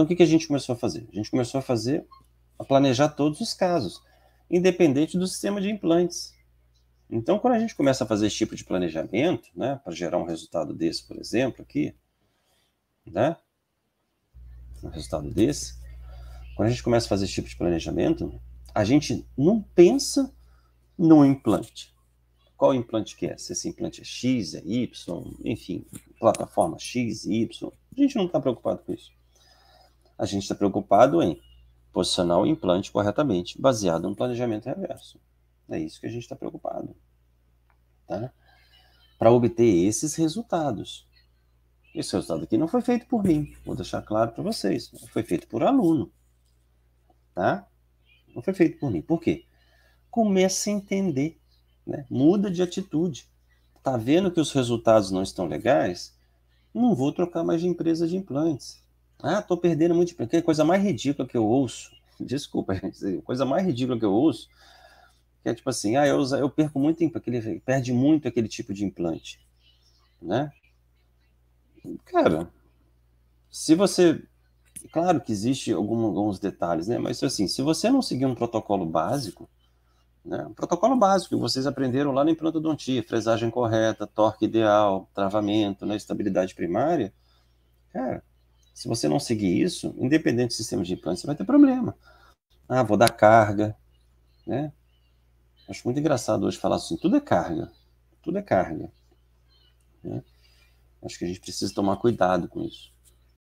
Então, o que, que a gente começou a fazer? A gente começou a fazer, a planejar todos os casos, independente do sistema de implantes. Então, quando a gente começa a fazer esse tipo de planejamento, né, para gerar um resultado desse, por exemplo, aqui, né, um resultado desse, quando a gente começa a fazer esse tipo de planejamento, a gente não pensa no implante. Qual implante que é? Se esse implante é X, é Y, enfim, plataforma X, Y. A gente não está preocupado com isso a gente está preocupado em posicionar o implante corretamente, baseado no planejamento reverso. É isso que a gente está preocupado. Tá? Para obter esses resultados. Esse resultado aqui não foi feito por mim, vou deixar claro para vocês. Foi feito por aluno. Tá? Não foi feito por mim. Por quê? Começa a entender. Né? Muda de atitude. Tá vendo que os resultados não estão legais? Não vou trocar mais de empresa de implantes. Ah, tô perdendo muito tempo. Que coisa mais ridícula que eu ouço. Desculpa, gente. Coisa mais ridícula que eu ouço que é tipo assim, ah, eu, eu perco muito tempo, aquele, perde muito aquele tipo de implante, né? Cara, se você, claro que existe algum, alguns detalhes, né? Mas assim, se você não seguir um protocolo básico, né? Um protocolo básico que vocês aprenderam lá na implantodontia, fresagem correta, torque ideal, travamento, né? Estabilidade primária, cara, se você não seguir isso, independente do sistema de implante, você vai ter problema. Ah, vou dar carga, né? Acho muito engraçado hoje falar assim, tudo é carga, tudo é carga. Né? Acho que a gente precisa tomar cuidado com isso.